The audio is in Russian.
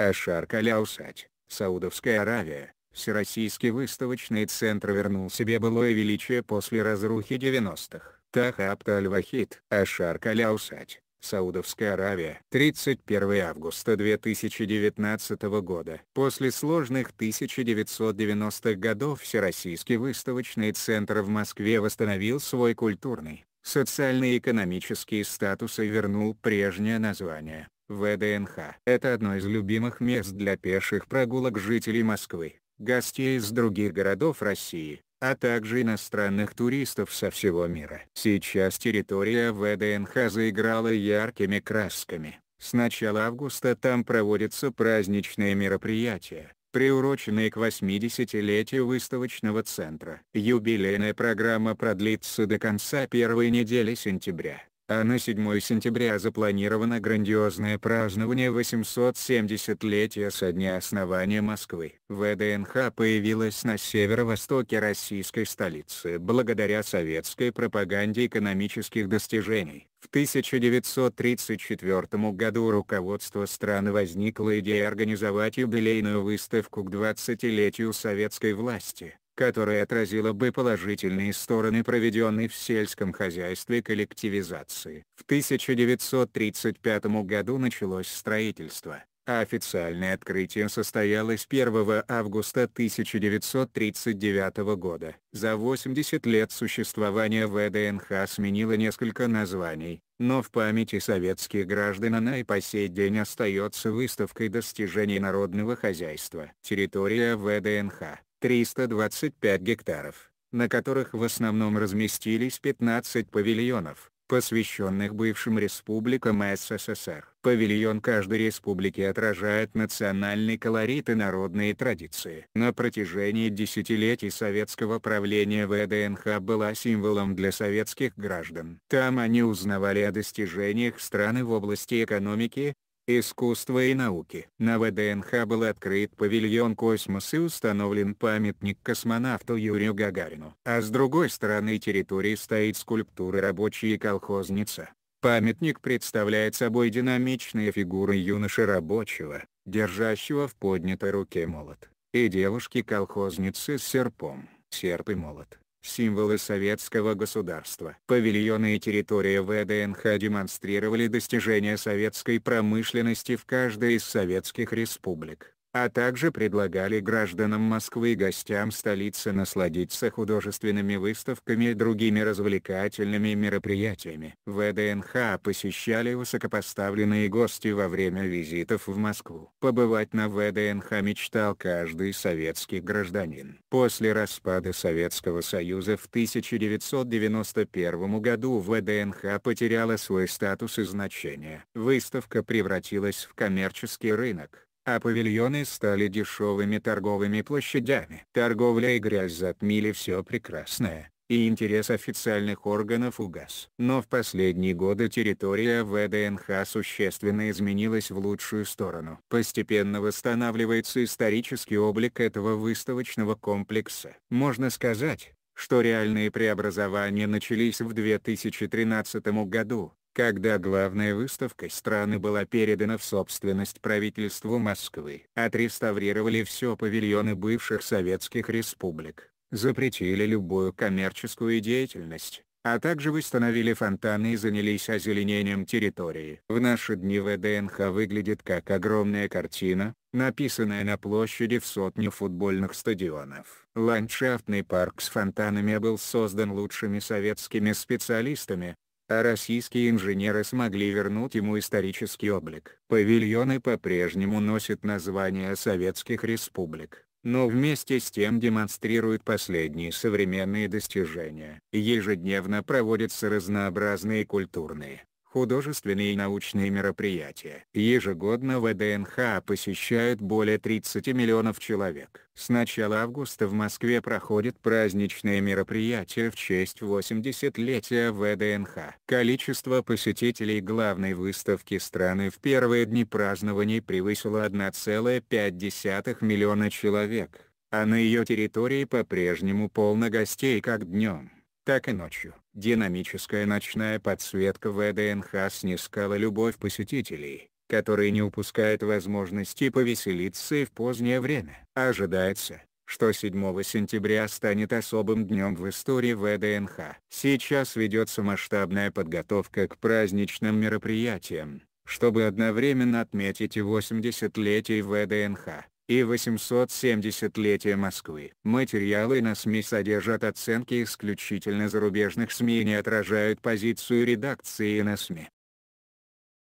Ашар Каляусач, Саудовская Аравия, Всероссийский выставочный центр вернул себе былое величие после разрухи 90-х. Тахапт Аль-Вахид, Ашар Каляусач, Саудовская Аравия. 31 августа 2019 года. После сложных 1990-х годов Всероссийский выставочный центр в Москве восстановил свой культурный, социально-экономический статус и вернул прежнее название. ВДНХ. Это одно из любимых мест для пеших прогулок жителей Москвы, гостей из других городов России, а также иностранных туристов со всего мира. Сейчас территория ВДНХ заиграла яркими красками. С начала августа там проводятся праздничные мероприятия, приуроченные к 80-летию выставочного центра. Юбилейная программа продлится до конца первой недели сентября а на 7 сентября запланировано грандиозное празднование 870-летия со дня основания Москвы. ВДНХ появилась на северо-востоке российской столицы благодаря советской пропаганде экономических достижений. В 1934 году руководство страны возникла идея организовать юбилейную выставку к 20-летию советской власти, которая отразила бы положительные стороны проведенной в сельском хозяйстве коллективизации. В 1935 году началось строительство, а официальное открытие состоялось 1 августа 1939 года. За 80 лет существования ВДНХ сменило несколько названий, но в памяти советских граждан она и по сей день остается выставкой достижений народного хозяйства. Территория ВДНХ 325 гектаров, на которых в основном разместились 15 павильонов, посвященных бывшим республикам СССР. Павильон каждой республики отражает национальный колорит и народные традиции. На протяжении десятилетий советского правления ВДНХ была символом для советских граждан. Там они узнавали о достижениях страны в области экономики, искусства и науки. На ВДНХ был открыт павильон «Космос» и установлен памятник космонавту Юрию Гагарину. А с другой стороны территории стоит скульптура «Рабочая колхозница». Памятник представляет собой динамичные фигуры юноши рабочего, держащего в поднятой руке молот, и девушки-колхозницы с серпом, серп и молот. Символы советского государства. Павильоны и территория ВДНХ демонстрировали достижения советской промышленности в каждой из советских республик а также предлагали гражданам Москвы и гостям столицы насладиться художественными выставками и другими развлекательными мероприятиями. ВДНХ посещали высокопоставленные гости во время визитов в Москву. Побывать на ВДНХ мечтал каждый советский гражданин. После распада Советского Союза в 1991 году ВДНХ потеряла свой статус и значение. Выставка превратилась в коммерческий рынок а павильоны стали дешевыми торговыми площадями. Торговля и грязь затмили все прекрасное, и интерес официальных органов угас. Но в последние годы территория ВДНХ существенно изменилась в лучшую сторону. Постепенно восстанавливается исторический облик этого выставочного комплекса. Можно сказать, что реальные преобразования начались в 2013 году, когда главная выставка страны была передана в собственность правительству Москвы. Отреставрировали все павильоны бывших советских республик, запретили любую коммерческую деятельность, а также восстановили фонтаны и занялись озеленением территории. В наши дни ВДНХ выглядит как огромная картина, написанная на площади в сотню футбольных стадионов. Ландшафтный парк с фонтанами был создан лучшими советскими специалистами, а российские инженеры смогли вернуть ему исторический облик. Павильоны по-прежнему носят название советских республик, но вместе с тем демонстрируют последние современные достижения. Ежедневно проводятся разнообразные культурные, художественные и научные мероприятия. Ежегодно ВДНХ посещают более 30 миллионов человек. С начала августа в Москве проходит праздничное мероприятие в честь 80-летия ВДНХ. Количество посетителей главной выставки страны в первые дни празднований превысило 1,5 миллиона человек, а на ее территории по-прежнему полно гостей как днем, так и ночью. Динамическая ночная подсветка ВДНХ снискала любовь посетителей, которые не упускают возможности повеселиться и в позднее время. Ожидается, что 7 сентября станет особым днем в истории ВДНХ. Сейчас ведется масштабная подготовка к праздничным мероприятиям, чтобы одновременно отметить и 80-летие ВДНХ и 870 летие Москвы. Материалы на СМИ содержат оценки исключительно зарубежных СМИ и не отражают позицию редакции на СМИ.